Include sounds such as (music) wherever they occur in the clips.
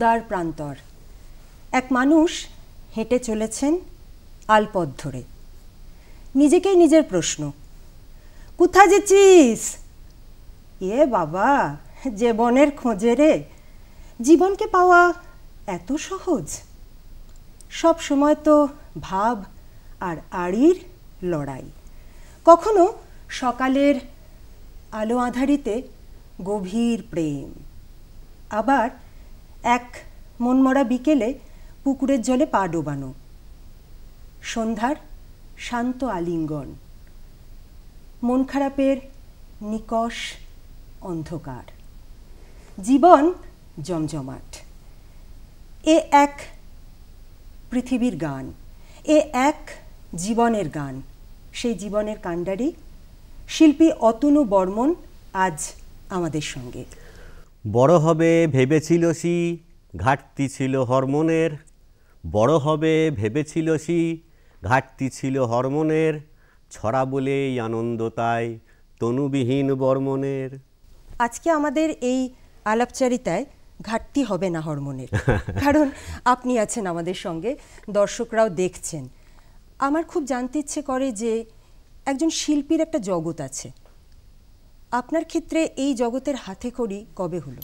উদার প্রান্তর এক মানুষ হেঁটে চলেছেন আলপথ ধরে নিজেকেই নিজের প্রশ্ন কোথা যেছিস এ বাবা জীবনের খোঁজে রে জীবনকে পাওয়া এত সহজ সব সময় তো ভাব আর আড়ির লড়াই কখনো সকালের আলো আধারিতে গভীর প্রেম আবার এক মনমরা বিকেলে পুকুরের জলে পা ডোবানো সন্ধ্যার শান্ত আলিঙ্গন মন খারাপের নিকশ অন্ধকার জীবন জমজমাট এ এক পৃথিবীর গান এ এক জীবনের গান সেই জীবনের কাণ্ডারি শিল্পী অতনু বর্মন আজ আমাদের সঙ্গে বড় হবে ভেবেছিল সি ঘাটতি ছিল হরমোনের বড় হবে ভেবেছিল সি ঘাটতি ছিল হরমোনের ছড়া বলেই আনন্দ তাই তনুবিহীন বর্মনের আজকে আমাদের এই আলাপচারিতায় ঘাটতি হবে না হরমোনের (laughs) কারণ আপনি আছেন আমাদের সঙ্গে দর্শকরাও দেখছেন আমার খুব জানতে ইচ্ছে করে যে একজন শিল্পীর একটা জগৎ আছে আপনার ক্ষেত্রে এই জগতের হাতে খড়ি কবে হলো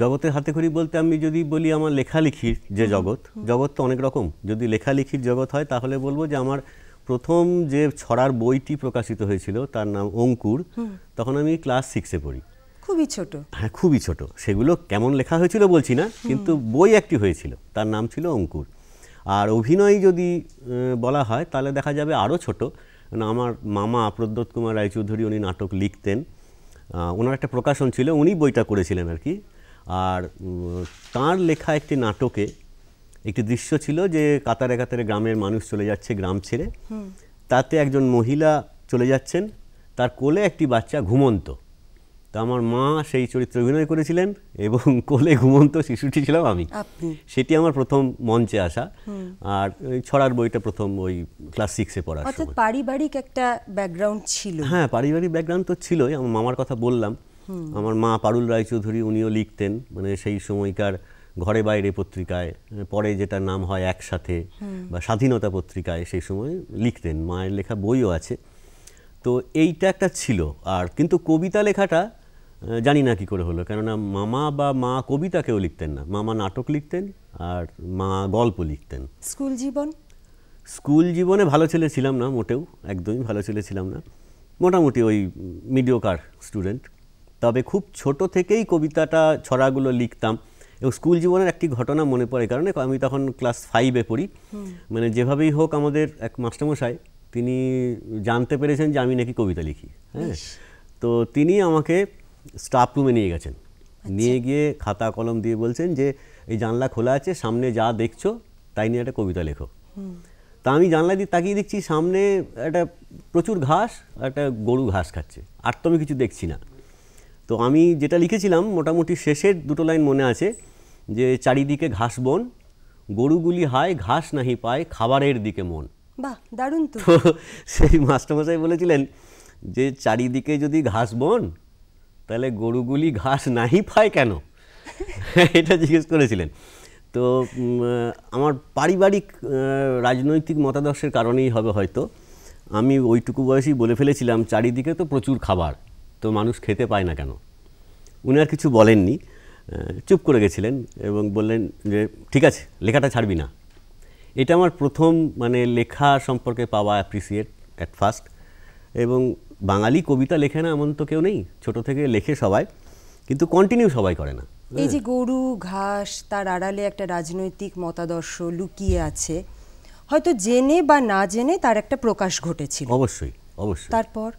জগতের হাতে খড়ি বলতে আমি যদি বলি আমার লেখালেখির যে জগৎ জগৎ তো অনেক রকম যদি লেখালেখির জগৎ হয় তাহলে বলবো যে আমার প্রথম যে ছড়ার বইটি প্রকাশিত হয়েছিল তার নাম অঙ্কুর তখন আমি ক্লাস সিক্সে পড়ি খুবই ছোট হ্যাঁ খুবই ছোট সেগুলো কেমন লেখা হয়েছিল বলছি না কিন্তু বই একটি হয়েছিল তার নাম ছিল অঙ্কুর আর অভিনয় যদি বলা হয় তাহলে দেখা যাবে আরও ছোট কারণ আমার মামা প্রদ্যোৎ কুমার রায়চৌধুরী উনি নাটক লিখতেন ওনার একটা প্রকাশন ছিল উনি বইটা করেছিলেন আর কি আর তার লেখা একটি নাটকে একটি দৃশ্য ছিল যে কাতারে কাতারে গ্রামের মানুষ চলে যাচ্ছে গ্রাম ছেড়ে তাতে একজন মহিলা চলে যাচ্ছেন তার কোলে একটি বাচ্চা ঘুমন্ত তা আমার মা সেই চরিত্রে অভিনয় করেছিলেন এবং (laughs) কোলে ঘুমন্ত শিশুটি ছিলাম আমি সেটি আমার প্রথম মঞ্চে আসা আর ছড়ার বইটা প্রথম ওই ক্লাস সিক্সে পড়া অর্থাৎ পারিবারিক একটা ব্যাকগ্রাউন্ড ছিল হ্যাঁ পারিবারিক ব্যাকগ্রাউন্ড তো ছিলই আমার মামার কথা বললাম আমার মা পারুল রায়চৌধুরী উনিও লিখতেন মানে সেই সময়কার ঘরে বাইরে পত্রিকায় পরে যেটা নাম হয় একসাথে বা স্বাধীনতা পত্রিকায় সেই সময় লিখতেন মায়ের লেখা বইও আছে তো এইটা একটা ছিল আর কিন্তু কবিতা লেখাটা জানি না কী করে হলো কেননা মামা বা মা কবিতা কেউ লিখতেন না মামা নাটক লিখতেন আর মা গল্প লিখতেন স্কুল জীবন স্কুল জীবনে ভালো ছেলে ছিলাম না মোটেও একদমই ভালো ছেলে ছিলাম না মোটামুটি ওই মিডিওকার স্টুডেন্ট তবে খুব ছোট থেকেই কবিতাটা ছড়াগুলো লিখতাম এবং স্কুল জীবনের একটি ঘটনা মনে পড়ে কারণে আমি তখন ক্লাস ফাইভে পড়ি মানে যেভাবেই হোক আমাদের এক মাস্টারমশাই তিনি জানতে পেরেছেন যে আমি নাকি কবিতা লিখি হ্যাঁ তো তিনি আমাকে স্টাফ রুমে নিয়ে গেছেন আচ্ছা। নিয়ে গিয়ে খাতা কলম দিয়ে বলছেন যে এই জানলা খোলা আছে সামনে যা দেখছো তাই নিয়ে একটা কবিতা লেখো তা আমি জানলা দিয়ে তাকিয়ে দেখছি সামনে একটা প্রচুর ঘাস একটা গরু ঘাস খাচ্ছে আর তো আমি কিছু দেখছি না তো আমি যেটা লিখেছিলাম মোটামুটি শেষের দুটো লাইন মনে আছে যে চারিদিকে ঘাস বন গরুগুলি হায় ঘাস নাহি পায় খাবারের দিকে মন বাহ দারুণ তো সেই মাস্টারমশাই বলেছিলেন যে চারিদিকে যদি ঘাস বন তাহলে গরুগুলি ঘাস নাহি পায় কেন (laughs) এটা জিজ্ঞেস করেছিলেন তো আমার পারিবারিক রাজনৈতিক মতাদর্শের কারণেই হবে হয়তো আমি ওইটুকু বয়সেই বলে ফেলেছিলাম চারিদিকে তো প্রচুর খাবার তো মানুষ খেতে পায় না কেন উনি আর কিছু বলেননি চুপ করে গেছিলেন এবং বললেন যে ঠিক আছে লেখাটা ছাড়বি না এটা আমার প্রথম মানে লেখা সম্পর্কে পাওয়া অ্যাপ্রিসিয়েট অ্যাট ফার্স্ট এবং বাঙালি কবিতা লেখে না এমন তো কেউ নেই ছোট থেকে লেখে সবাই কিন্তু কন্টিনিউ সবাই করে না এই যে গরু ঘাস তার আড়ালে একটা রাজনৈতিক মতাদর্শ লুকিয়ে আছে হয়তো জেনে বা না জেনে তার একটা প্রকাশ ঘটেছিল অবশ্যই অবশ্যই তারপর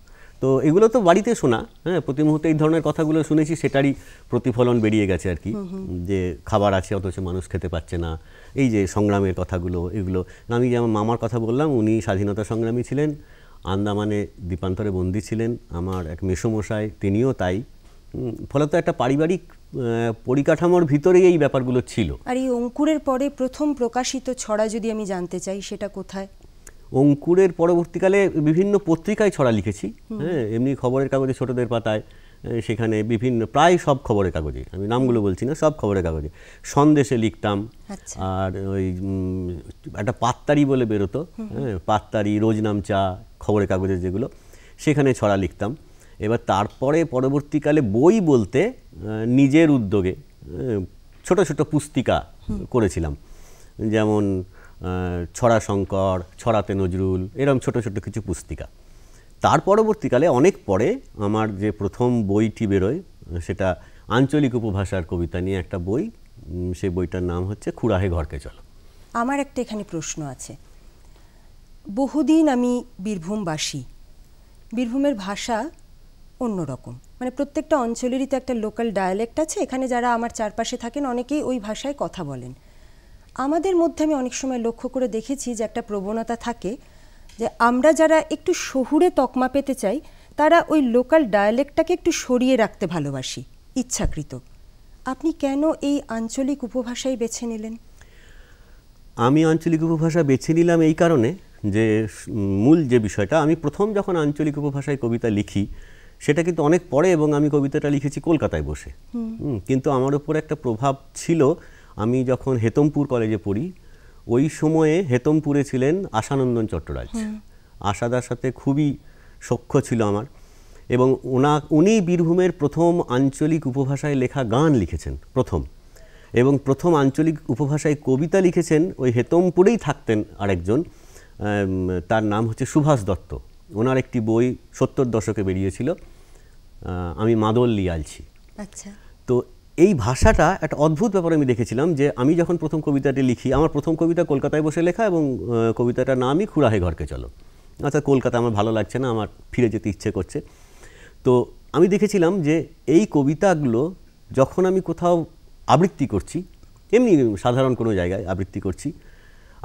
তো এগুলো তো বাড়িতে শোনা হ্যাঁ প্রতি মুহূর্তে এই ধরনের কথাগুলো শুনেছি সেটারই প্রতিফলন বেরিয়ে গেছে আর কি যে খাবার আছে অথচ মানুষ খেতে পাচ্ছে না এই যে সংগ্রামের কথাগুলো এগুলো আমি যেমন মামার কথা বললাম উনি স্বাধীনতা সংগ্রামী ছিলেন আন্দামানে দ্বীপান্তরে বন্দী ছিলেন আমার এক মেসমশাই তিনিও তাই ফলত একটা পারিবারিক পরিকাঠামোর ভিতরেই এই ব্যাপারগুলো ছিল আর এই অঙ্কুরের পরে প্রথম প্রকাশিত ছড়া যদি আমি জানতে চাই সেটা কোথায় অঙ্কুরের পরবর্তীকালে বিভিন্ন পত্রিকায় ছড়া লিখেছি হ্যাঁ এমনি খবরের কাগজে ছোটদের পাতায় সেখানে বিভিন্ন প্রায় সব খবরের কাগজে আমি নামগুলো বলছি না সব খবরের কাগজে সন্দেশে লিখতাম আচ্ছা। আর ওই একটা পাত্তারি বলে বেরোতো হ্যাঁ পাত্তারি রোজনামচা খবরের কাগজে যেগুলো সেখানে ছড়া লিখতাম এবার তারপরে পরবর্তীকালে বই বলতে নিজের উদ্যোগে ছোট ছোট পুস্তিকা করেছিলাম যেমন ছড়া শঙ্কর ছড়াতে নজরুল এরম ছোট ছোট কিছু পুস্তিকা তার পরবর্তীকালে অনেক পরে আমার যে প্রথম বইটি বেরোয় সেটা আঞ্চলিক উপভাষার কবিতা নিয়ে একটা বই সেই বইটার নাম হচ্ছে খুড়াহে ঘরকে চলো আমার একটা এখানে প্রশ্ন আছে বহুদিন আমি বীরভূমবাসী বীরভূমের ভাষা অন্যরকম মানে প্রত্যেকটা অঞ্চলেরই তো একটা লোকাল ডায়ালেক্ট আছে এখানে যারা আমার চারপাশে থাকেন অনেকেই ওই ভাষায় কথা বলেন আমাদের মধ্যে আমি অনেক সময় লক্ষ্য করে দেখেছি যে একটা প্রবণতা থাকে যে আমরা যারা একটু শহুরে তকমা পেতে চাই তারা ওই লোকাল ডায়ালেক্টটাকে একটু সরিয়ে রাখতে ভালোবাসি ইচ্ছাকৃত আপনি কেন এই আঞ্চলিক উপভাষাই বেছে নিলেন আমি আঞ্চলিক উপভাষা বেছে নিলাম এই কারণে যে মূল যে বিষয়টা আমি প্রথম যখন আঞ্চলিক উপভাষায় কবিতা লিখি সেটা কিন্তু অনেক পরে এবং আমি কবিতাটা লিখেছি কলকাতায় বসে কিন্তু আমার ওপর একটা প্রভাব ছিল আমি যখন হেতমপুর কলেজে পড়ি ওই সময়ে হেতমপুরে ছিলেন আশানন্দন চট্টরাজ আশাদার সাথে খুবই সখ্য ছিল আমার এবং ওনা উনি বীরভূমের প্রথম আঞ্চলিক উপভাষায় লেখা গান লিখেছেন প্রথম এবং প্রথম আঞ্চলিক উপভাষায় কবিতা লিখেছেন ওই হেতমপুরেই থাকতেন আরেকজন তার নাম হচ্ছে সুভাষ দত্ত ওনার একটি বই সত্তর দশকে বেরিয়েছিল আমি মাদল লিয়ালছি আচ্ছা তো এই ভাষাটা একটা অদ্ভুত ব্যাপার আমি দেখেছিলাম যে আমি যখন প্রথম কবিতাটি লিখি আমার প্রথম কবিতা কলকাতায় বসে লেখা এবং কবিতাটার নামই খুড়াহে ঘরকে চলো আচ্ছা কলকাতা আমার ভালো লাগছে না আমার ফিরে যেতে ইচ্ছে করছে তো আমি দেখেছিলাম যে এই কবিতাগুলো যখন আমি কোথাও আবৃত্তি করছি এমনি সাধারণ কোনো জায়গায় আবৃত্তি করছি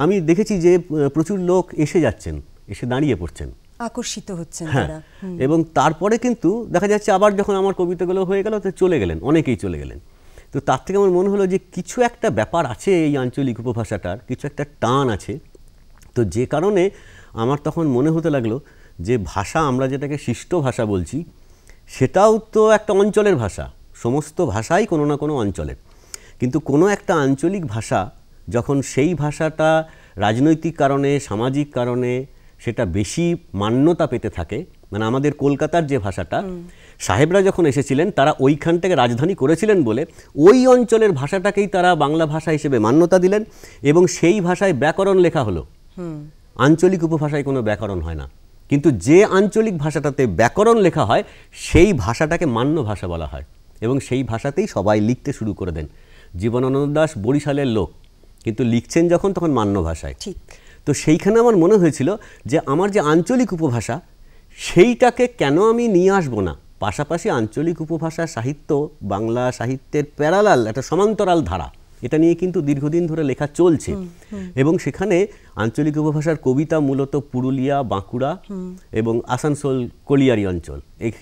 আমি দেখেছি যে প্রচুর লোক এসে যাচ্ছেন এসে দাঁড়িয়ে পড়ছেন আকর্ষিত হচ্ছেন হ্যাঁ এবং তারপরে কিন্তু দেখা যাচ্ছে আবার যখন আমার কবিতাগুলো হয়ে গেল তো চলে গেলেন অনেকেই চলে গেলেন তো তার থেকে আমার মনে হলো যে কিছু একটা ব্যাপার আছে এই আঞ্চলিক উপভাষাটার কিছু একটা টান আছে তো যে কারণে আমার তখন মনে হতে লাগলো যে ভাষা আমরা যেটাকে শিষ্ট ভাষা বলছি সেটাও তো একটা অঞ্চলের ভাষা সমস্ত ভাষাই কোনো না কোনো অঞ্চলের কিন্তু কোনো একটা আঞ্চলিক ভাষা যখন সেই ভাষাটা রাজনৈতিক কারণে সামাজিক কারণে সেটা বেশি মান্যতা পেতে থাকে মানে আমাদের কলকাতার যে ভাষাটা সাহেবরা যখন এসেছিলেন তারা ওইখান থেকে রাজধানী করেছিলেন বলে ওই অঞ্চলের ভাষাটাকেই তারা বাংলা ভাষা হিসেবে মান্যতা দিলেন এবং সেই ভাষায় ব্যাকরণ লেখা হলো আঞ্চলিক উপভাষায় কোনো ব্যাকরণ হয় না কিন্তু যে আঞ্চলিক ভাষাটাতে ব্যাকরণ লেখা হয় সেই ভাষাটাকে মান্য ভাষা বলা হয় এবং সেই ভাষাতেই সবাই লিখতে শুরু করে দেন জীবনানন্দ দাস বরিশালের লোক কিন্তু লিখছেন যখন তখন মান্য ভাষায় ঠিক তো সেইখানে আমার মনে হয়েছিল যে আমার যে আঞ্চলিক উপভাষা সেইটাকে কেন আমি নিয়ে আসবো না পাশাপাশি আঞ্চলিক উপভাষা সাহিত্য বাংলা সাহিত্যের প্যারালাল একটা সমান্তরাল ধারা এটা নিয়ে কিন্তু দীর্ঘদিন ধরে লেখা চলছে এবং সেখানে আঞ্চলিক উপভাষার কবিতা মূলত পুরুলিয়া বাঁকুড়া এবং আসানসোল কলিয়ারি অঞ্চল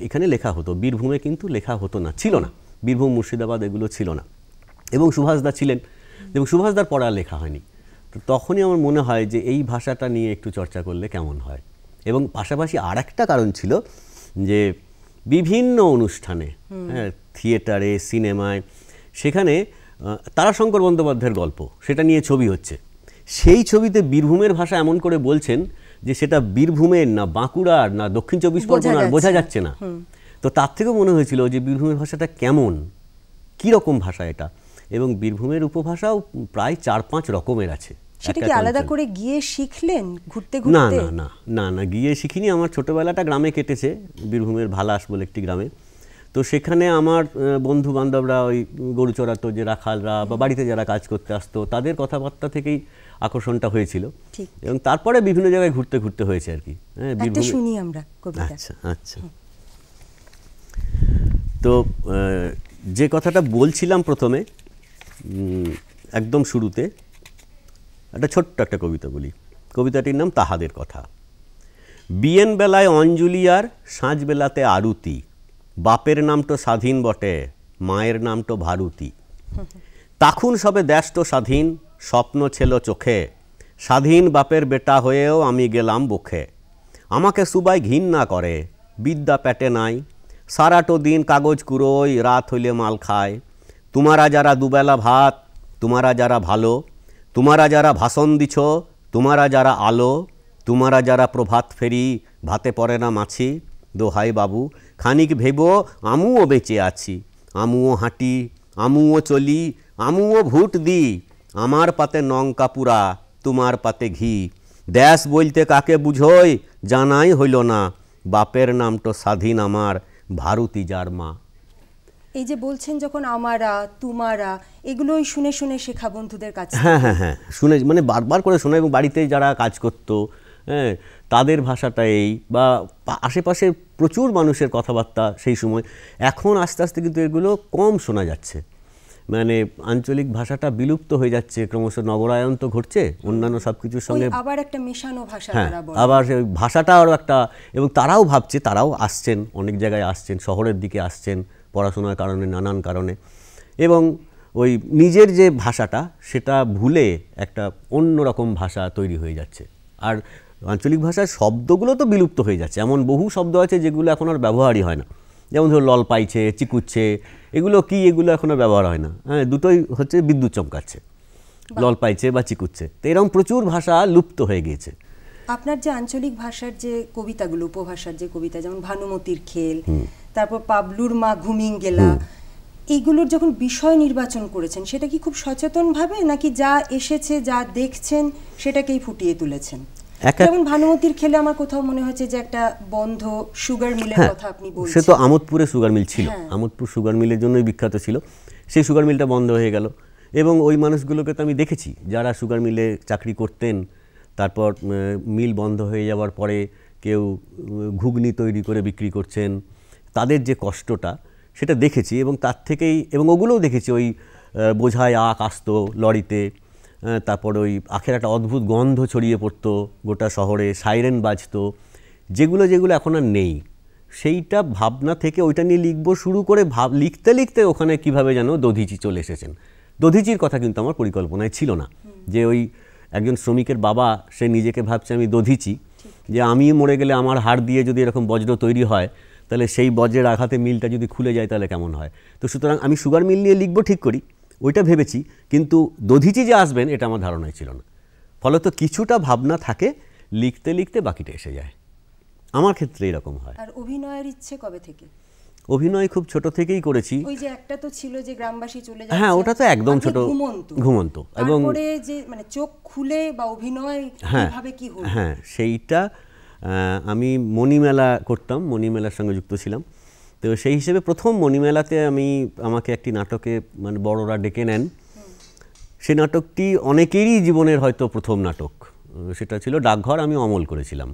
এখানে লেখা হতো বীরভূমে কিন্তু লেখা হতো না ছিল না বীরভূম মুর্শিদাবাদ এগুলো ছিল না এবং সুভাষদা ছিলেন এবং সুভাষদার পড়া লেখা হয়নি তো তখনই আমার মনে হয় যে এই ভাষাটা নিয়ে একটু চর্চা করলে কেমন হয় এবং পাশাপাশি আর একটা কারণ ছিল যে বিভিন্ন অনুষ্ঠানে হ্যাঁ থিয়েটারে সিনেমায় সেখানে তারাশঙ্কর বন্দ্যোপাধ্যায়ের গল্প সেটা নিয়ে ছবি হচ্ছে সেই ছবিতে বীরভূমের ভাষা এমন করে বলছেন যে সেটা বীরভূমের না বাঁকুড়ার না দক্ষিণ চব্বিশ পরগনার বোঝা যাচ্ছে না তো তার থেকেও মনে হয়েছিল যে বীরভূমের ভাষাটা কেমন কী রকম ভাষা এটা এবং বীরভূমের উপভাষাও প্রায় চার পাঁচ রকমের আছে সেটা কি আলাদা করে গিয়ে শিখলেন ঘুরতে ঘুরতে না না না না গিয়ে শিখিনি আমার ছোটবেলাটা গ্রামে কেটেছে বীরভূমের ভালাস বলে একটি গ্রামে তো সেখানে আমার বন্ধু বান্ধবরা ওই গরু চড়াতো যে রাখালরা বা বাড়িতে যারা কাজ করতে আসতো তাদের কথাবার্তা থেকেই আকর্ষণটা হয়েছিল এবং তারপরে বিভিন্ন জায়গায় ঘুরতে ঘুরতে হয়েছে আর কি হ্যাঁ শুনি আমরা আচ্ছা আচ্ছা তো যে কথাটা বলছিলাম প্রথমে একদম শুরুতে একটা ছোট্ট একটা কবিতা বলি কবিতাটির নাম তাহাদের কথা বিয়েন বেলায় অঞ্জলি আর সাঁঝবেলাতে আরুতি বাপের নাম তো স্বাধীন বটে মায়ের নাম তো ভারতী তাখন সবে দেশ তো স্বাধীন স্বপ্ন ছিল চোখে স্বাধীন বাপের বেটা হয়েও আমি গেলাম বুখে আমাকে সুবাই না করে বিদ্যা প্যাটে নাই সারাটো দিন কাগজ কুড়োই রাত হইলে মাল খায় তোমারা যারা দুবেলা ভাত তোমারা যারা ভালো তোমারা যারা ভাষণ দিছ তোমারা যারা আলো তোমারা যারা প্রভাত ফেরি ভাতে পড়ে না মাছি দোহাই বাবু খানিক ভেব আমিও বেঁচে আছি আমুও হাঁটি আমুও চলি আমুও ভুট দি আমার পাতে নঙ্কা পুরা তোমার পাতে ঘি দেশ বলতে কাকে বুঝোই জানাই হইল না বাপের নামটো স্বাধীন আমার ভারতী যার মা এই যে বলছেন যখন আমারা তোমারা এগুলোই শুনে শুনে শেখা বন্ধুদের কাছে হ্যাঁ হ্যাঁ হ্যাঁ শুনে মানে বারবার করে শোনা এবং বাড়িতে যারা কাজ করতো হ্যাঁ তাদের ভাষাটা এই বা আশেপাশে প্রচুর মানুষের কথাবার্তা সেই সময় এখন আস্তে আস্তে কিন্তু এগুলো কম শোনা যাচ্ছে মানে আঞ্চলিক ভাষাটা বিলুপ্ত হয়ে যাচ্ছে ক্রমশ নগরায়ন তো ঘটছে অন্যান্য সব কিছুর সঙ্গে আবার একটা মেশানো ভাষা হ্যাঁ আবার ভাষাটা আরও একটা এবং তারাও ভাবছে তারাও আসছেন অনেক জায়গায় আসছেন শহরের দিকে আসছেন পড়াশোনার কারণে নানান কারণে এবং ওই নিজের যে ভাষাটা সেটা ভুলে একটা অন্য রকম ভাষা তৈরি হয়ে যাচ্ছে আর আঞ্চলিক ভাষার শব্দগুলো তো বিলুপ্ত হয়ে যাচ্ছে এমন বহু শব্দ আছে যেগুলো এখন আর ব্যবহারই হয় না যেমন ধরো লল পাইছে চিকুচ্ছে এগুলো কি এগুলো এখন আর ব্যবহার হয় না হ্যাঁ দুটোই হচ্ছে বিদ্যুৎ চমকাচ্ছে লল পাইছে বা চিকুচ্ছে তো এরকম প্রচুর ভাষা লুপ্ত হয়ে গিয়েছে আপনার যে আঞ্চলিক ভাষার যে কবিতাগুলো উপভাষার যে কবিতা যেমন ভানুমতির খেল তারপর পাবলুর মা ঘুমিং গেলা এইগুলোর যখন বিষয় নির্বাচন করেছেন সেটা কি খুব সচেতনভাবে নাকি যা এসেছে যা দেখছেন সেটাকেই ফুটিয়ে তুলেছেন যেমন ভানুমতির খেলে আমার কোথাও মনে হয়েছে যে একটা বন্ধ সুগার মিলের হ্যাঁ, কথা আপনি বলছেন সে তো আমোদপুরে সুগার মিল ছিল হ্যাঁ। আমোদপুর সুগার মিলের জন্যই বিখ্যাত ছিল সেই সুগার মিলটা বন্ধ হয়ে গেল এবং ওই মানুষগুলোকে তো আমি দেখেছি যারা সুগার মিলে চাকরি করতেন তারপর মিল বন্ধ হয়ে যাওয়ার পরে কেউ ঘুগনি তৈরি করে বিক্রি করছেন তাদের যে কষ্টটা সেটা দেখেছি এবং তার থেকেই এবং ওগুলোও দেখেছি ওই বোঝায় আখ আসতো লরিতে তারপর ওই আখের একটা অদ্ভুত গন্ধ ছড়িয়ে পড়তো গোটা শহরে সাইরেন বাজতো যেগুলো যেগুলো এখন আর নেই সেইটা ভাবনা থেকে ওইটা নিয়ে লিখব শুরু করে ভাব লিখতে লিখতে ওখানে কিভাবে যেন দধিচি চলে এসেছেন দধিচির কথা কিন্তু আমার পরিকল্পনায় ছিল না যে ওই একজন শ্রমিকের বাবা সে নিজেকে ভাবছে আমি দধিচি যে আমি মরে গেলে আমার হাড় দিয়ে যদি এরকম বজ্র তৈরি হয় তাহলে সেই বজ্রের আঘাতে মিলটা যদি খুলে যায় তাহলে কেমন হয় তো সুতরাং আমি সুগার মিল নিয়ে লিখবো ঠিক করি ওইটা ভেবেছি কিন্তু দধিচি যে আসবেন এটা আমার ধারণায় ছিল না ফলত কিছুটা ভাবনা থাকে লিখতে লিখতে বাকিটা এসে যায় আমার ক্ষেত্রে এরকম হয় আর অভিনয়ের ইচ্ছে কবে থেকে অভিনয় খুব ছোট থেকেই করেছি ওই যে একটা তো ছিল যে গ্রামবাসী চলে যায় হ্যাঁ ওটা তো একদম ছোট ঘুমন্ত এবং যে মানে চোখ খুলে বা অভিনয় হ্যাঁ, কিভাবে কি হলো হ্যাঁ সেইটা আমি মণিমেলা করতাম মণিমেলার সঙ্গে যুক্ত ছিলাম তো সেই হিসেবে প্রথম মণিমেলাতে আমি আমাকে একটি নাটকে মানে বড়রা ডেকে নেন সে নাটকটি অনেকেরই জীবনের হয়তো প্রথম নাটক সেটা ছিল ডাকঘর আমি অমল করেছিলাম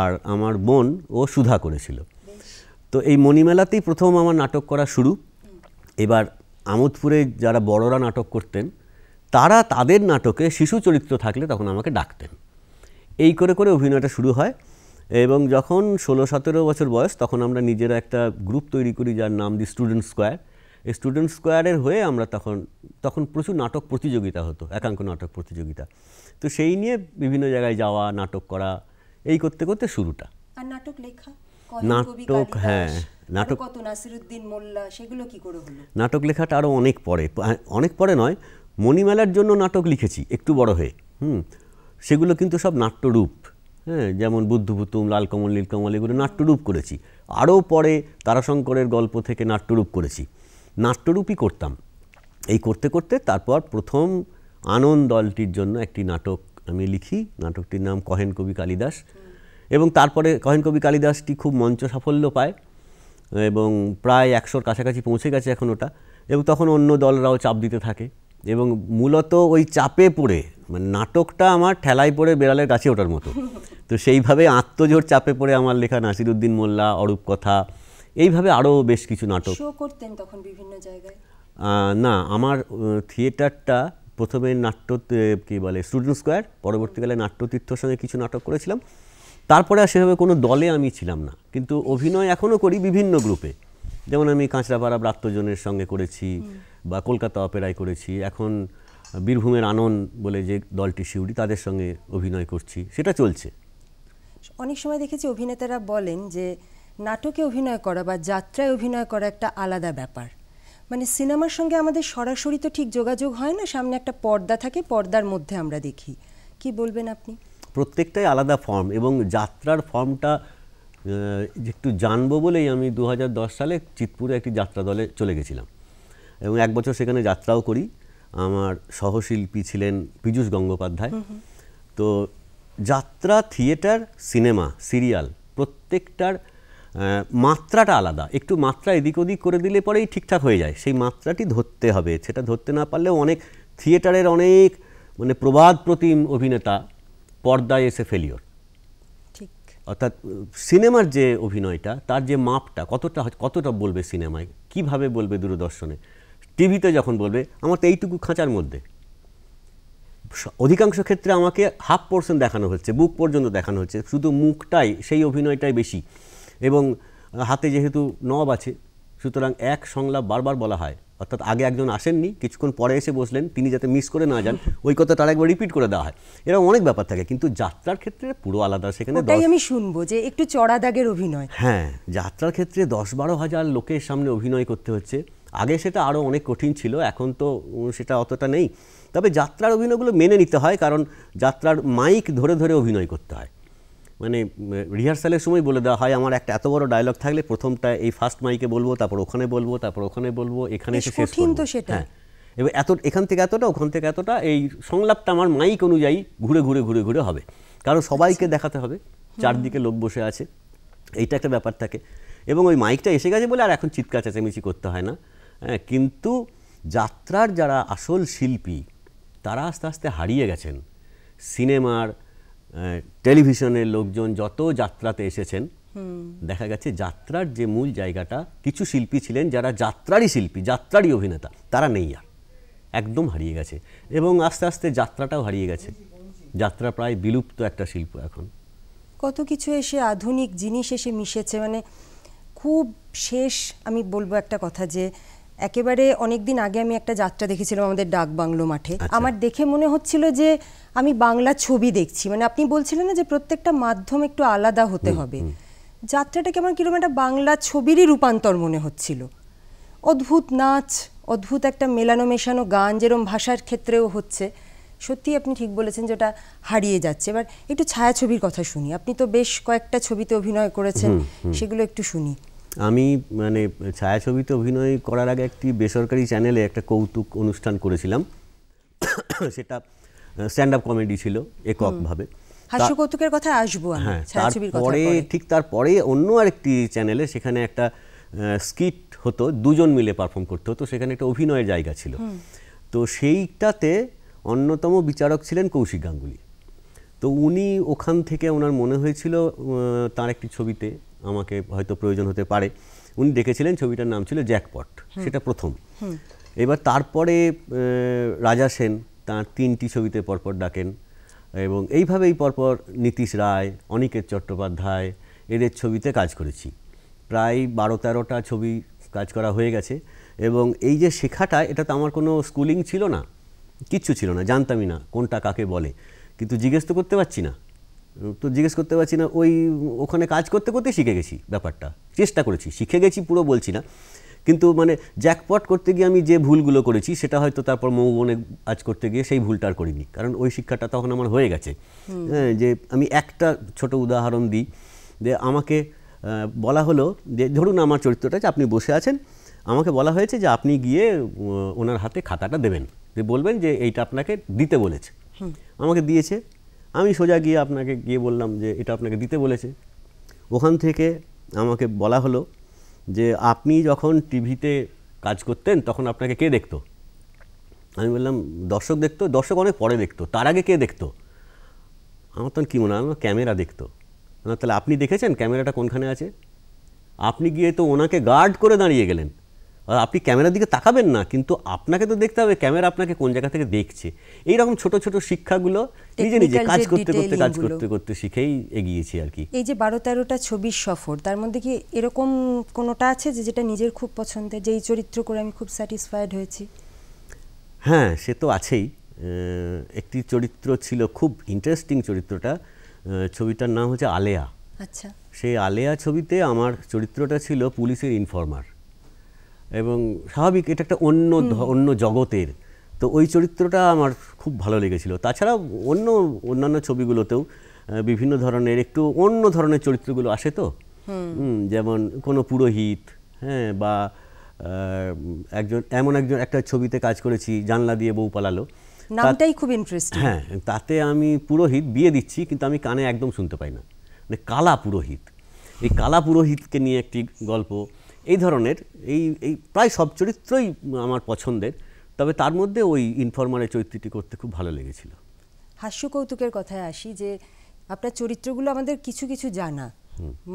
আর আমার বোন ও সুধা করেছিল তো এই মণিমেলাতেই প্রথম আমার নাটক করা শুরু এবার আমোদপুরে যারা বড়রা নাটক করতেন তারা তাদের নাটকে শিশু চরিত্র থাকলে তখন আমাকে ডাকতেন এই করে করে অভিনয়টা শুরু হয় এবং যখন ষোলো সতেরো বছর বয়স তখন আমরা নিজেরা একটা গ্রুপ তৈরি করি যার নাম দি স্টুডেন্ট স্কোয়ার এই স্টুডেন্ট স্কোয়ারের হয়ে আমরা তখন তখন প্রচুর নাটক প্রতিযোগিতা হতো একাঙ্ক নাটক প্রতিযোগিতা তো সেই নিয়ে বিভিন্ন জায়গায় যাওয়া নাটক করা এই করতে করতে শুরুটা আর নাটক লেখা নাটক হ্যাঁ নাটক নাসিরুদ্দিন মোল্লা সেগুলো কি করে হলো নাটক লেখাটা আরও অনেক পরে হ্যাঁ, অনেক পরে নয় মণিমেলার জন্য নাটক লিখেছি একটু বড় হয়ে হুম সেগুলো কিন্তু সব নাট্যরূপ হ্যাঁ যেমন বুদ্ধভূতুম লালকমল নীলকমল এগুলো নাট্যরূপ করেছি আরও পরে তারাশঙ্করের গল্প থেকে নাট্যরূপ করেছি নাট্যরূপই করতাম এই করতে করতে তারপর প্রথম আনন্দ দলটির জন্য একটি নাটক আমি লিখি নাটকটির নাম কহেন কবি কালিদাস এবং তারপরে কহেন কবি কালিদাসটি খুব মঞ্চ সাফল্য পায় এবং প্রায় একশোর কাছাকাছি পৌঁছে গেছে এখন ওটা এবং তখন অন্য দলরাও চাপ দিতে থাকে এবং মূলত ওই চাপে পড়ে মানে নাটকটা আমার ঠেলায় পড়ে বেড়ালের কাছে ওঠার মতো তো সেইভাবে আত্মজোর চাপে পড়ে আমার লেখা নাসিরুদ্দিন মোল্লা অরূপ কথা এইভাবে আরও বেশ কিছু নাটক করতেন তখন বিভিন্ন জায়গায় না আমার থিয়েটারটা প্রথমে নাট্য কি বলে স্টুডেন্ট স্কোয়ার পরবর্তীকালে নাট্যতীর্থর সঙ্গে কিছু নাটক করেছিলাম তারপরে আর সেভাবে কোনো দলে আমি ছিলাম না কিন্তু অভিনয় এখনও করি বিভিন্ন গ্রুপে যেমন আমি কাঁচরাপাড়া ব্রাত্যজনের সঙ্গে করেছি বা কলকাতা অপেরায় করেছি এখন বীরভূমের আনন বলে যে দলটি শিউরি তাদের সঙ্গে অভিনয় করছি সেটা চলছে অনেক সময় দেখেছি অভিনেতারা বলেন যে নাটকে অভিনয় করা বা যাত্রায় অভিনয় করা একটা আলাদা ব্যাপার মানে সিনেমার সঙ্গে আমাদের সরাসরি তো ঠিক যোগাযোগ হয় না সামনে একটা পর্দা থাকে পর্দার মধ্যে আমরা দেখি কি বলবেন আপনি প্রত্যেকটাই আলাদা ফর্ম এবং যাত্রার ফর্মটা একটু জানবো বলেই আমি দু সালে চিতপুরে একটি যাত্রা দলে চলে গেছিলাম এবং এক বছর সেখানে যাত্রাও করি আমার সহশিল্পী ছিলেন পীযূষ গঙ্গোপাধ্যায় তো যাত্রা থিয়েটার সিনেমা সিরিয়াল প্রত্যেকটার মাত্রাটা আলাদা একটু মাত্রা এদিক ওদিক করে দিলে পরেই ঠিকঠাক হয়ে যায় সেই মাত্রাটি ধরতে হবে সেটা ধরতে না পারলেও অনেক থিয়েটারের অনেক মানে প্রবাদ প্রতিম অভিনেতা পর্দায় এসে ফেলিওর ঠিক অর্থাৎ সিনেমার যে অভিনয়টা তার যে মাপটা কতটা কতটা বলবে সিনেমায় কিভাবে বলবে দূরদর্শনে টিভিতে যখন বলবে আমার তো এইটুকু খাঁচার মধ্যে অধিকাংশ ক্ষেত্রে আমাকে হাফ পোর্শন দেখানো হচ্ছে বুক পর্যন্ত দেখানো হচ্ছে শুধু মুখটাই সেই অভিনয়টাই বেশি এবং হাতে যেহেতু নব আছে সুতরাং এক সংলাপ বারবার বলা হয় অর্থাৎ আগে একজন আসেননি কিছুক্ষণ পরে এসে বসলেন তিনি যাতে মিস করে না যান ওই কথা তার একবার রিপিট করে দেওয়া হয় এরকম অনেক ব্যাপার থাকে কিন্তু যাত্রার ক্ষেত্রে পুরো আলাদা সেখানে তাই আমি শুনবো যে একটু চড়া দাগের অভিনয় হ্যাঁ যাত্রার ক্ষেত্রে দশ বারো হাজার লোকের সামনে অভিনয় করতে হচ্ছে আগে সেটা আরও অনেক কঠিন ছিল এখন তো সেটা অতটা নেই তবে যাত্রার অভিনয়গুলো মেনে নিতে হয় কারণ যাত্রার মাইক ধরে ধরে অভিনয় করতে হয় মানে রিহার্সালের সময় বলে দেওয়া হয় আমার একটা এত বড় ডায়লগ থাকলে প্রথমটা এই ফার্স্ট মাইকে বলবো তারপর ওখানে বলবো তারপর ওখানে বলবো এখানে এসে তো সেটা হ্যাঁ। এবার এত এখান থেকে এতটা ওখান থেকে এতটা এই সংলাপটা আমার মাইক অনুযায়ী ঘুরে ঘুরে ঘুরে ঘুরে হবে কারণ সবাইকে আচ্ছা। দেখাতে হবে চারদিকে লোক বসে আছে এইটা একটা ব্যাপার থাকে এবং ওই মাইকটা এসে গেছে বলে আর এখন চিৎকার চেঁচামেচি করতে হয় না হ্যাঁ কিন্তু যাত্রার যারা আসল শিল্পী তারা আস্তে আস্তে হারিয়ে গেছেন সিনেমার টেলিভিশনের লোকজন যত যাত্রাতে এসেছেন দেখা গেছে যাত্রার যে মূল জায়গাটা কিছু শিল্পী ছিলেন যারা যাত্রারই শিল্পী যাত্রারই অভিনেতা তারা নেই আর একদম হারিয়ে গেছে এবং আস্তে আস্তে যাত্রাটাও হারিয়ে গেছে যাত্রা প্রায় বিলুপ্ত একটা শিল্প এখন কত কিছু এসে আধুনিক জিনিস এসে মিশেছে মানে খুব শেষ আমি বলবো একটা কথা যে একেবারে অনেক দিন আগে আমি একটা যাত্রা দেখেছিলাম আমাদের ডাক বাংলো মাঠে আচ্ছা। আমার দেখে মনে হচ্ছিল যে আমি বাংলা ছবি দেখছি মানে আপনি বলছিলেন না যে প্রত্যেকটা মাধ্যম একটু আলাদা হতে হবে যাত্রাটাকে আমার কিরকম একটা বাংলা ছবিরই রূপান্তর মনে হচ্ছিল অদ্ভুত নাচ অদ্ভুত একটা মেলানো মেশানো গান যেরম ভাষার ক্ষেত্রেও হচ্ছে সত্যি আপনি ঠিক বলেছেন যে ওটা হারিয়ে যাচ্ছে এবার একটু ছায়াছবির কথা শুনি আপনি তো বেশ কয়েকটা ছবিতে অভিনয় করেছেন সেগুলো একটু শুনি আমি মানে ছায়াছবিতে অভিনয় করার আগে একটি বেসরকারি চ্যানেলে একটা কৌতুক অনুষ্ঠান করেছিলাম সেটা স্ট্যান্ড আপ কমেডি ছিল এককভাবে হাস্য কৌতুকের কথা আসবো হ্যাঁ তারপরে ঠিক তারপরে অন্য আরেকটি চ্যানেলে সেখানে একটা স্কিট হতো দুজন মিলে পারফর্ম করতে হতো সেখানে একটা অভিনয়ের জায়গা ছিল তো সেইটাতে অন্যতম বিচারক ছিলেন কৌশিক গাঙ্গুলি তো উনি ওখান থেকে ওনার মনে হয়েছিল তার একটি ছবিতে আমাকে হয়তো প্রয়োজন হতে পারে উনি দেখেছিলেন ছবিটার নাম ছিল জ্যাকপট সেটা প্রথম এবার তারপরে রাজা সেন তার তিনটি ছবিতে পরপর ডাকেন এবং এইভাবেই পরপর নীতিশ রায় অনিকেত চট্টোপাধ্যায় এদের ছবিতে কাজ করেছি প্রায় বারো তেরোটা ছবি কাজ করা হয়ে গেছে এবং এই যে শেখাটা এটা তো আমার কোনো স্কুলিং ছিল না কিচ্ছু ছিল না জানতামই না কোনটা কাকে বলে কিন্তু জিজ্ঞেস তো করতে পারছি না তো জিজ্ঞেস করতে পারছি না ওই ওখানে কাজ করতে করতে শিখে গেছি ব্যাপারটা চেষ্টা করেছি শিখে গেছি পুরো বলছি না কিন্তু মানে জ্যাকপট করতে গিয়ে আমি যে ভুলগুলো করেছি সেটা হয়তো তারপর মৌবনে কাজ করতে গিয়ে সেই ভুলটা আর করিনি কারণ ওই শিক্ষাটা তখন আমার হয়ে গেছে হ্যাঁ যে আমি একটা ছোট উদাহরণ দিই যে আমাকে বলা হলো যে ধরুন আমার চরিত্রটা যে আপনি বসে আছেন আমাকে বলা হয়েছে যে আপনি গিয়ে ওনার হাতে খাতাটা দেবেন যে বলবেন যে এইটা আপনাকে দিতে বলেছে আমাকে দিয়েছে আমি সোজা গিয়ে আপনাকে গিয়ে বললাম যে এটা আপনাকে দিতে বলেছে ওখান থেকে আমাকে বলা হলো যে আপনি যখন টিভিতে কাজ করতেন তখন আপনাকে কে দেখতো আমি বললাম দর্শক দেখতো দর্শক অনেক পরে দেখতো তার আগে কে দেখতো আমার তখন কী মনে হয় ক্যামেরা দেখতো তাহলে আপনি দেখেছেন ক্যামেরাটা কোনখানে আছে আপনি গিয়ে তো ওনাকে গার্ড করে দাঁড়িয়ে গেলেন আপনি ক্যামেরার দিকে তাকাবেন না কিন্তু আপনাকে তো দেখতে হবে ক্যামেরা আপনাকে কোন জায়গা থেকে দেখছে এইরকম ছোট ছোট শিক্ষাগুলো নিজে নিজে কাজ করতে করতে কাজ করতে করতে শিখেই এগিয়েছি আর কি এই যে বারো তেরোটা ছবির সফর তার মধ্যে কি এরকম কোনোটা আছে যে যেটা নিজের খুব পছন্দের এই চরিত্র করে আমি খুব স্যাটিসফাইড হয়েছি হ্যাঁ সে তো আছেই একটি চরিত্র ছিল খুব ইন্টারেস্টিং চরিত্রটা ছবিটার নাম হচ্ছে আলেয়া আচ্ছা সেই আলেয়া ছবিতে আমার চরিত্রটা ছিল পুলিশের ইনফর্মার এবং স্বাভাবিক এটা একটা অন্য অন্য জগতের তো ওই চরিত্রটা আমার খুব ভালো লেগেছিল তাছাড়া অন্য অন্যান্য ছবিগুলোতেও বিভিন্ন ধরনের একটু অন্য ধরনের চরিত্রগুলো আসে তো যেমন কোনো পুরোহিত হ্যাঁ বা একজন এমন একজন একটা ছবিতে কাজ করেছি জানলা দিয়ে বউ পালালো নামটাই খুব ইন্টারেস্ট হ্যাঁ তাতে আমি পুরোহিত বিয়ে দিচ্ছি কিন্তু আমি কানে একদম শুনতে পাই না মানে কালা পুরোহিত এই কালা পুরোহিতকে নিয়ে একটি গল্প এই ধরনের এই এই প্রায় সব চরিত্রই আমার পছন্দের তবে তার মধ্যে ওই ইনফরমারের চরিত্রটি করতে খুব ভালো লেগেছিল হাস্য কৌতুকের কথায় আসি যে আপনার চরিত্রগুলো আমাদের কিছু কিছু জানা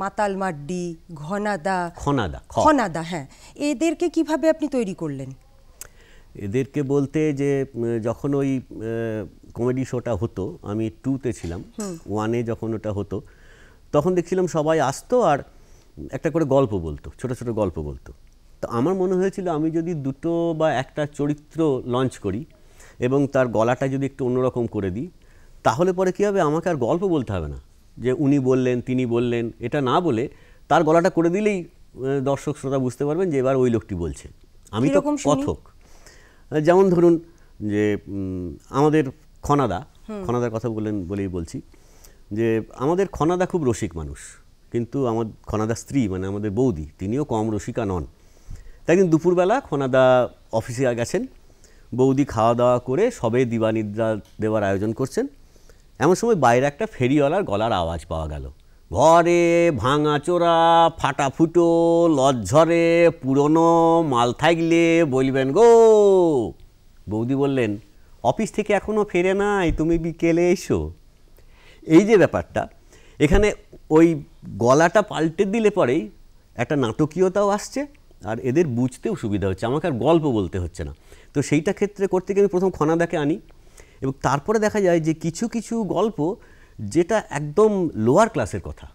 মাতাল মাড্ডি ঘনাদা খনাদা খনাদা হ্যাঁ এদেরকে কিভাবে আপনি তৈরি করলেন এদেরকে বলতে যে যখন ওই কমেডি শোটা হতো আমি টুতে ছিলাম ওয়ানে যখন ওটা হতো তখন দেখছিলাম সবাই আসতো আর একটা করে গল্প বলতো ছোট ছোট গল্প বলতো তো আমার মনে হয়েছিল আমি যদি দুটো বা একটা চরিত্র লঞ্চ করি এবং তার গলাটা যদি একটু অন্যরকম করে দিই তাহলে পরে কী হবে আমাকে আর গল্প বলতে হবে না যে উনি বললেন তিনি বললেন এটা না বলে তার গলাটা করে দিলেই দর্শক শ্রোতা বুঝতে পারবেন যে এবার ওই লোকটি বলছে আমি তো কথক যেমন ধরুন যে আমাদের খনাদা খনাদার কথা বললেন বলেই বলছি যে আমাদের খনাদা খুব রসিক মানুষ কিন্তু আমার খনাদা স্ত্রী মানে আমাদের বৌদি তিনিও কম রসিকা নন তাই কিন্তু দুপুরবেলা খনাদা অফিসে গেছেন বৌদি খাওয়া দাওয়া করে সবে দিবানিদ্রা দেওয়ার আয়োজন করছেন এমন সময় বাইরে একটা ফেরিওয়ালার গলার আওয়াজ পাওয়া গেল ঘরে ভাঙাচোরা ফুটো লজ্জরে পুরনো মাল থাকলে বলবেন গো বৌদি বললেন অফিস থেকে এখনও ফেরে নাই তুমি বিকেলে এসো এই যে ব্যাপারটা এখানে ওই গলাটা পাল্টে দিলে পরেই একটা নাটকীয়তাও আসছে আর এদের বুঝতেও সুবিধা হচ্ছে আমাকে আর গল্প বলতে হচ্ছে না তো সেইটা ক্ষেত্রে করতে গিয়ে আমি প্রথম খনাদাকে আনি এবং তারপরে দেখা যায় যে কিছু কিছু গল্প যেটা একদম লোয়ার ক্লাসের কথা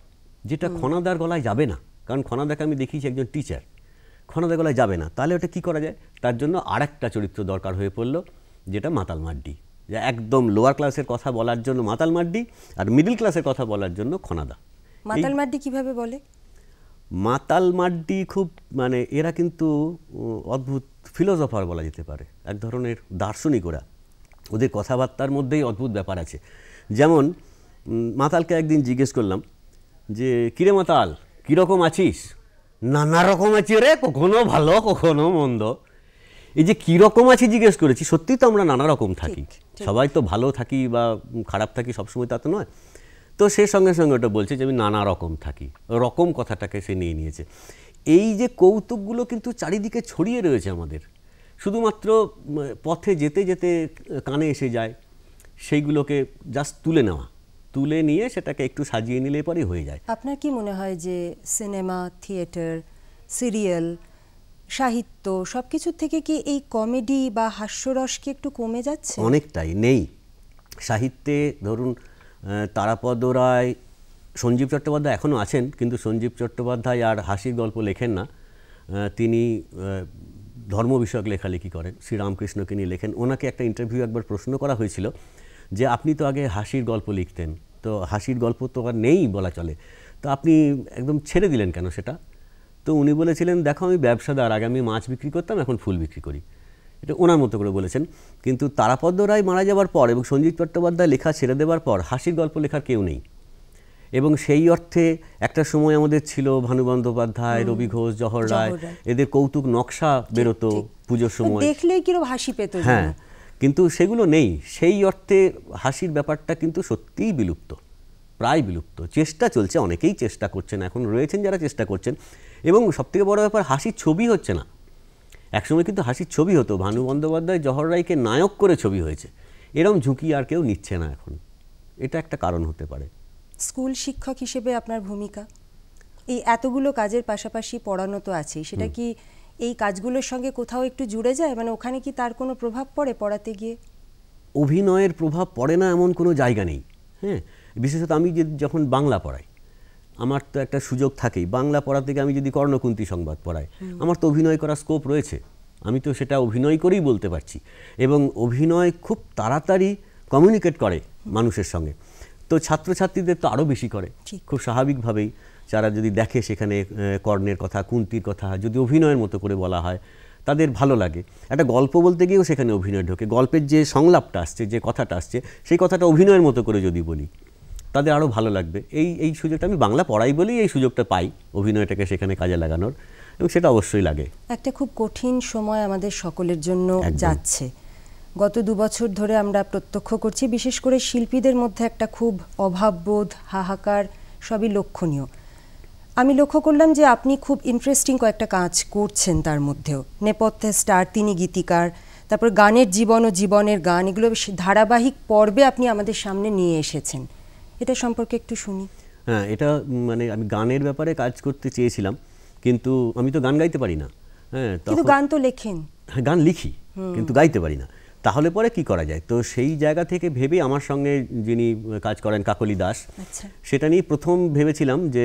যেটা খনাদার গলায় যাবে না কারণ খনাদাকে আমি দেখিয়েছি একজন টিচার খনাদার গলায় যাবে না তাহলে ওটা কি করা যায় তার জন্য আর একটা চরিত্র দরকার হয়ে পড়ল যেটা মাতাল মাড্ডি যা একদম লোয়ার ক্লাসের কথা বলার জন্য মাতাল মাড্ডি আর মিডিল ক্লাসের কথা বলার জন্য খনাদা মাতাল মাড্ডি কিভাবে বলে মাতাল মাড্ডি খুব মানে এরা কিন্তু অদ্ভুত ফিলোসফার বলা যেতে পারে এক ধরনের দার্শনিক ওরা ওদের কথাবার্তার মধ্যেই অদ্ভুত ব্যাপার আছে যেমন মাতালকে একদিন জিজ্ঞেস করলাম যে কিরে মাতাল কীরকম আছিস নানা রকম আছি রে কখনো ভালো কখনো মন্দ এই যে কীরকম আছি জিজ্ঞেস করেছি সত্যি তো আমরা নানা রকম থাকি সবাই তো ভালো থাকি বা খারাপ থাকি সবসময় তা তো নয় তো সে সঙ্গে সঙ্গে ওটা বলছে যে আমি নানা রকম থাকি রকম কথাটাকে সে নিয়ে নিয়েছে এই যে কৌতুকগুলো কিন্তু চারিদিকে ছড়িয়ে রয়েছে আমাদের শুধুমাত্র পথে যেতে যেতে কানে এসে যায় সেইগুলোকে জাস্ট তুলে নেওয়া তুলে নিয়ে সেটাকে একটু সাজিয়ে নিলে পরে হয়ে যায় আপনার কি মনে হয় যে সিনেমা থিয়েটার সিরিয়াল সাহিত্য সব কিছুর থেকে কি এই কমেডি বা হাস্যরস কি একটু কমে যাচ্ছে অনেকটাই নেই সাহিত্যে ধরুন তারাপদ রায় সঞ্জীব চট্টোপাধ্যায় এখনও আছেন কিন্তু সঞ্জীব চট্টোপাধ্যায় আর হাসির গল্প লেখেন না তিনি ধর্ম বিষয়ক লেখালেখি করেন শ্রীরামকৃষ্ণকে নিয়ে লেখেন ওনাকে একটা ইন্টারভিউ একবার প্রশ্ন করা হয়েছিল যে আপনি তো আগে হাসির গল্প লিখতেন তো হাসির গল্প তো আর নেই বলা চলে তো আপনি একদম ছেড়ে দিলেন কেন সেটা তো উনি বলেছিলেন দেখো আমি ব্যবসাদার আগে আমি মাছ বিক্রি করতাম এখন ফুল বিক্রি করি এটা ওনার মতো করে বলেছেন কিন্তু তারাপদ্ম রায় মারা যাওয়ার পর এবং সঞ্জিত চট্টোপাধ্যায় লেখা ছেড়ে দেওয়ার পর হাসির গল্প লেখার কেউ নেই এবং সেই অর্থে একটা সময় আমাদের ছিল ভানু বন্দ্যোপাধ্যায় রবি ঘোষ জহর রায় এদের কৌতুক নকশা বেরোতো পুজোর সময় দেখলে কিরকম হাসি পেত হ্যাঁ কিন্তু সেগুলো নেই সেই অর্থে হাসির ব্যাপারটা কিন্তু সত্যিই বিলুপ্ত প্রায় বিলুপ্ত চেষ্টা চলছে অনেকেই চেষ্টা করছেন এখন রয়েছেন যারা চেষ্টা করছেন এবং সবথেকে বড় ব্যাপার হাসির ছবি হচ্ছে না একসময় কিন্তু হাসির ছবি হতো ভানু বন্দ্যোপাধ্যায় জহর রায়কে নায়ক করে ছবি হয়েছে এরম ঝুঁকি আর কেউ নিচ্ছে না এখন এটা একটা কারণ হতে পারে স্কুল শিক্ষক হিসেবে আপনার ভূমিকা এই এতগুলো কাজের পাশাপাশি পড়ানো তো আছেই সেটা কি এই কাজগুলোর সঙ্গে কোথাও একটু জুড়ে যায় মানে ওখানে কি তার কোনো প্রভাব পড়ে পড়াতে গিয়ে অভিনয়ের প্রভাব পড়ে না এমন কোনো জায়গা নেই হ্যাঁ বিশেষত আমি যে যখন বাংলা পড়াই আমার তো একটা সুযোগ থাকেই বাংলা পড়া থেকে আমি যদি কর্ণকুন্তি সংবাদ পড়াই আমার তো অভিনয় করার স্কোপ রয়েছে আমি তো সেটা অভিনয় করেই বলতে পারছি এবং অভিনয় খুব তাড়াতাড়ি কমিউনিকেট করে মানুষের সঙ্গে তো ছাত্রছাত্রীদের তো আরও বেশি করে খুব স্বাভাবিকভাবেই যারা যদি দেখে সেখানে কর্ণের কথা কুন্তির কথা যদি অভিনয়ের মতো করে বলা হয় তাদের ভালো লাগে একটা গল্প বলতে গিয়েও সেখানে অভিনয় ঢোকে গল্পের যে সংলাপটা আসছে যে কথাটা আসছে সেই কথাটা অভিনয়ের মতো করে যদি বলি তাদের আরও ভালো লাগবে এই এই সুযোগটা আমি বাংলা পড়াই বলেই এই সুযোগটা পাই অভিনয়টাকে সেখানে কাজে লাগানোর এবং সেটা অবশ্যই লাগে একটা খুব কঠিন সময় আমাদের সকলের জন্য যাচ্ছে গত দু বছর ধরে আমরা প্রত্যক্ষ করছি বিশেষ করে শিল্পীদের মধ্যে একটা খুব অভাববোধ হাহাকার সবই লক্ষণীয় আমি লক্ষ্য করলাম যে আপনি খুব ইন্টারেস্টিং কয়েকটা কাজ করছেন তার মধ্যেও নেপথ্যে স্টার তিনি গীতিকার তারপর গানের জীবন ও জীবনের গান এগুলো ধারাবাহিক পর্বে আপনি আমাদের সামনে নিয়ে এসেছেন এটা সম্পর্কে একটু শুনি হ্যাঁ এটা মানে আমি গানের ব্যাপারে কাজ করতে চেয়েছিলাম কিন্তু আমি তো গান গাইতে পারি না হ্যাঁ কিন্তু গান তো লেখেন হ্যাঁ গান লিখি কিন্তু গাইতে পারি না তাহলে পরে কি করা যায় তো সেই জায়গা থেকে ভেবে আমার সঙ্গে যিনি কাজ করেন কাকলি দাস আচ্ছা। সেটা নিয়ে প্রথম ভেবেছিলাম যে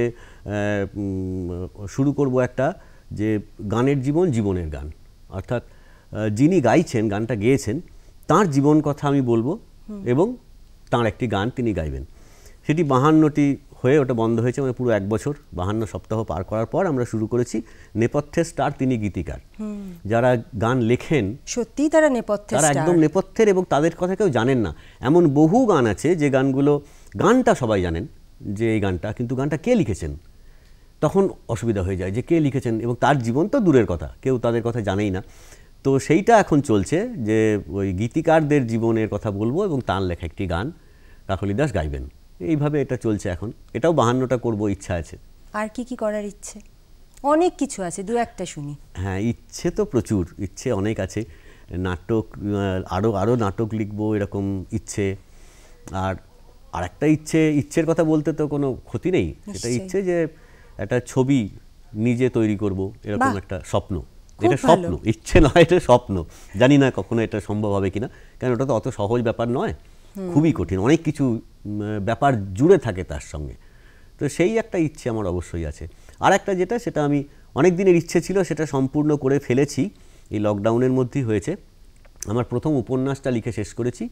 শুরু করব একটা যে গানের জীবন জীবনের গান অর্থাৎ যিনি গাইছেন গানটা গেয়েছেন তার জীবন কথা আমি বলবো এবং তার একটি গান তিনি গাইবেন সেটি বাহান্নটি হয়ে ওটা বন্ধ হয়েছে মানে পুরো এক বছর বাহান্ন সপ্তাহ পার করার পর আমরা শুরু করেছি নেপথ্যে স্টার তিনি গীতিকার যারা গান লেখেন সত্যি তারা নেপথ্যে তারা একদম নেপথ্যের এবং তাদের কথা কেউ জানেন না এমন বহু গান আছে যে গানগুলো গানটা সবাই জানেন যে এই গানটা কিন্তু গানটা কে লিখেছেন তখন অসুবিধা হয়ে যায় যে কে লিখেছেন এবং তার জীবন তো দূরের কথা কেউ তাদের কথা জানেই না তো সেইটা এখন চলছে যে ওই গীতিকারদের জীবনের কথা বলবো এবং তার লেখা একটি গান কাকলি দাস গাইবেন এইভাবে এটা চলছে এখন এটাও বাহান্নটা করব ইচ্ছা আছে আর কি কি করার ইচ্ছে অনেক কিছু আছে দু একটা শুনি হ্যাঁ ইচ্ছে তো প্রচুর ইচ্ছে অনেক আছে নাটক আরও আরও নাটক লিখব এরকম ইচ্ছে আর আর একটা ইচ্ছে ইচ্ছের কথা বলতে তো কোনো ক্ষতি নেই এটা ইচ্ছে যে একটা ছবি নিজে তৈরি করব এরকম একটা স্বপ্ন এটা স্বপ্ন ইচ্ছে নয় এটা স্বপ্ন জানি না কখনো এটা সম্ভব হবে কিনা কারণ ওটা তো অত সহজ ব্যাপার নয় খুবই কঠিন অনেক কিছু ব্যাপার জুড়ে থাকে তার সঙ্গে তো সেই একটা ইচ্ছে আমার অবশ্যই আছে আর একটা যেটা সেটা আমি অনেক দিনের ইচ্ছে ছিল সেটা সম্পূর্ণ করে ফেলেছি এই লকডাউনের মধ্যেই হয়েছে আমার প্রথম উপন্যাসটা লিখে শেষ করেছি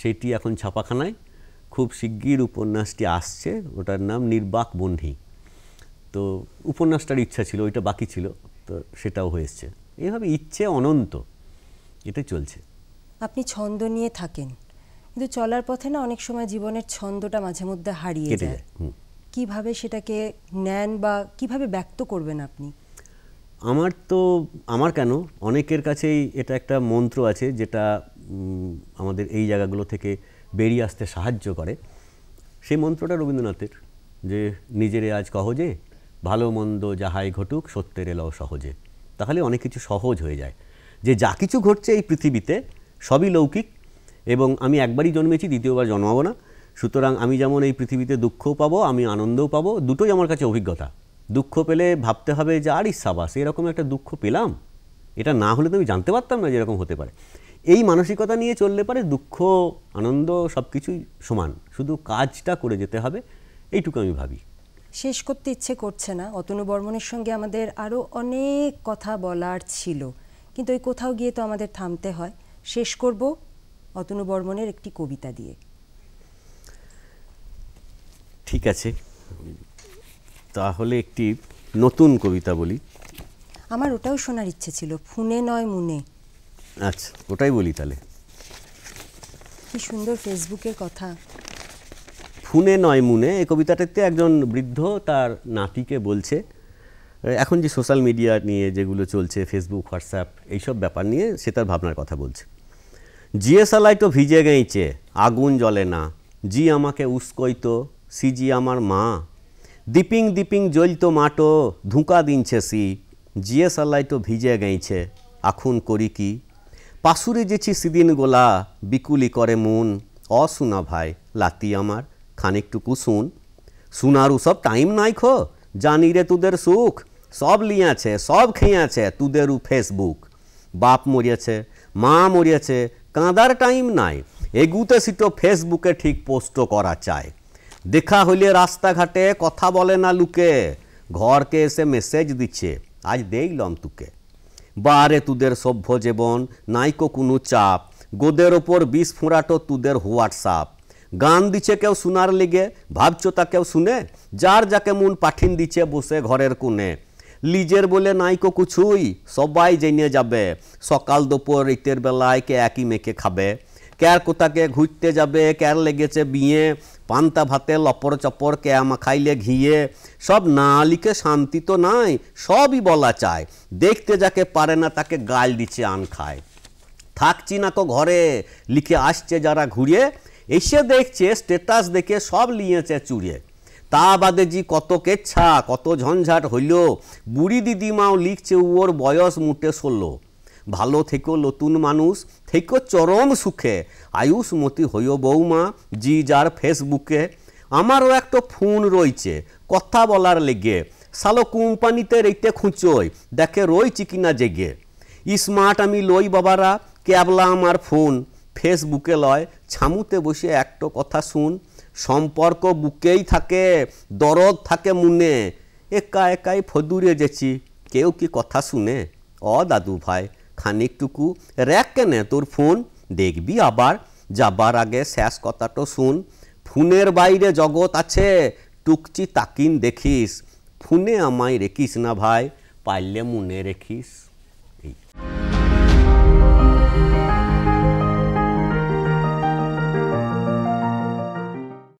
সেটি এখন ছাপাখানায় খুব শিগগির উপন্যাসটি আসছে ওটার নাম নির্বাক বন্ধি তো উপন্যাসটার ইচ্ছা ছিল ওইটা বাকি ছিল তো সেটাও হয়েছে এইভাবে ইচ্ছে অনন্ত এটা চলছে আপনি ছন্দ নিয়ে থাকেন কিন্তু চলার পথে না অনেক সময় জীবনের ছন্দটা মাঝে মধ্যে হারিয়ে যায় কিভাবে সেটাকে নেন বা কিভাবে ব্যক্ত করবেন আপনি আমার তো আমার কেন অনেকের কাছেই এটা একটা মন্ত্র আছে যেটা আমাদের এই জায়গাগুলো থেকে বেরিয়ে আসতে সাহায্য করে সেই মন্ত্রটা রবীন্দ্রনাথের যে নিজেরে আজ কহজে ভালো মন্দ যাহাই ঘটুক সত্যের এলাও সহজে তাহলে অনেক কিছু সহজ হয়ে যায় যে যা কিছু ঘটছে এই পৃথিবীতে সবই লৌকিক এবং আমি একবারই জন্মেছি দ্বিতীয়বার জন্মাবো না সুতরাং আমি যেমন এই পৃথিবীতে দুঃখও পাবো আমি আনন্দও পাবো দুটোই আমার কাছে অভিজ্ঞতা দুঃখ পেলে ভাবতে হবে যে আর ইসাবাস এরকম একটা দুঃখ পেলাম এটা না হলে তো আমি জানতে পারতাম না যেরকম হতে পারে এই মানসিকতা নিয়ে চললে পারে দুঃখ আনন্দ সব কিছুই সমান শুধু কাজটা করে যেতে হবে এইটুকু আমি ভাবি শেষ করতে ইচ্ছে করছে না অতনু বর্মনের সঙ্গে আমাদের আরও অনেক কথা বলার ছিল কিন্তু ওই কোথাও গিয়ে তো আমাদের থামতে হয় শেষ করব অতনু বর্মনের একটি কবিতা দিয়ে ঠিক আছে তাহলে একটি নতুন কবিতা বলি আমার ওটাও শোনার ইচ্ছে ছিল ফুনে নয় মুনে আচ্ছা ওটাই বলি তাহলে কি সুন্দর ফেসবুকের কথা ফুনে নয় মুনে এই কবিতাটাতে একজন বৃদ্ধ তার নাতিকে বলছে এখন যে সোশ্যাল মিডিয়া নিয়ে যেগুলো চলছে ফেসবুক হোয়াটসঅ্যাপ এইসব ব্যাপার নিয়ে সে তার ভাবনার কথা বলছে জিএসএলআই তো ভিজে গেঁইছে আগুন জ্বলে না জি আমাকে উস্কইত সিজি আমার মা দিপিং দিপিং জ্বলিত মাটো ধুঁকা দিনছে সি জিএসএলআই তো ভিজে গেঁইছে আখুন করি কি পাশুরে যেছি সিদিন গোলা বিকুলি করে মন অশুনা ভাই লাতি আমার খানিকটুকু শুন শুনারু সব টাইম নাই খো জানি রে তুদের সুখ সব লিয়াছে সব খেয়াছে তুদেরু ফেসবুক বাপ মরিয়াছে মা মরিয়াছে কাঁদার টাইম নাই এগুতে সিটো ফেসবুকে ঠিক পোস্টও করা চায় দেখা হইলে রাস্তাঘাটে কথা বলে না লুকে ঘরকে এসে মেসেজ দিচ্ছে আজ দেইলাম তুকে বারে তুদের সভ্য জীবন নাইকো কোনো চাপ গোদের ওপর বিষ ফোঁড়াটো তুদের হোয়াটসঅ্যাপ গান দিচ্ছে কেউ শোনার লিগে ভাবছো তা কেউ শুনে যার যাকে মন পাঠিন দিচ্ছে বসে ঘরের কোণে লিজের বলে কো কুছুই সবাই জেনে যাবে সকাল দুপুর রীতের বেলায় কে একই মেখে খাবে কার কোথাকে ঘুরতে যাবে কার লেগেছে বিয়ে পান্তা ভাতে লপর চপর আমা খাইলে ঘিয়ে সব না লিখে শান্তি তো নাই সবই বলা চায় দেখতে যাকে পারে না তাকে গাল দিচ্ছে আন খায় থাকছি না কো ঘরে লিখে আসছে যারা ঘুরিয়ে এসে দেখছে স্টেটাস দেখে সব নিয়েছে চুড়িয়ে তা বাদে জি কত কেচ্ছা কত ঝঞ্ঝাট হইল বুড়ি দিদিমাও লিখছে ওর বয়স মুটে ষোলো ভালো থেকো নতুন মানুষ থেকো চরম সুখে মতি হইও বৌমা জি যার ফেসবুকে আমারও একটা ফোন রয়েছে কথা বলার লেগে সালো কোম্পানিতে রেইতে খুঁচোই দেখে রয়েছি কিনা জেগে স্মার্ট আমি লই বাবারা ক্যাবলা আমার ফোন ফেসবুকে লয় ছামুতে বসে একটা কথা শুন সম্পর্ক বুকেই থাকে দরদ থাকে মুনে একা একাই ফদুরে যেছি কেউ কি কথা শুনে অ দাদু ভাই খানিকটুকু র্যাক কেনে তোর ফোন দেখবি আবার যাবার আগে শেষ কথাটা শুন ফোনের বাইরে জগৎ আছে টুকচি তাকিন দেখিস ফোনে আমায় রেখিস না ভাই পাইলে মনে রেখিস এই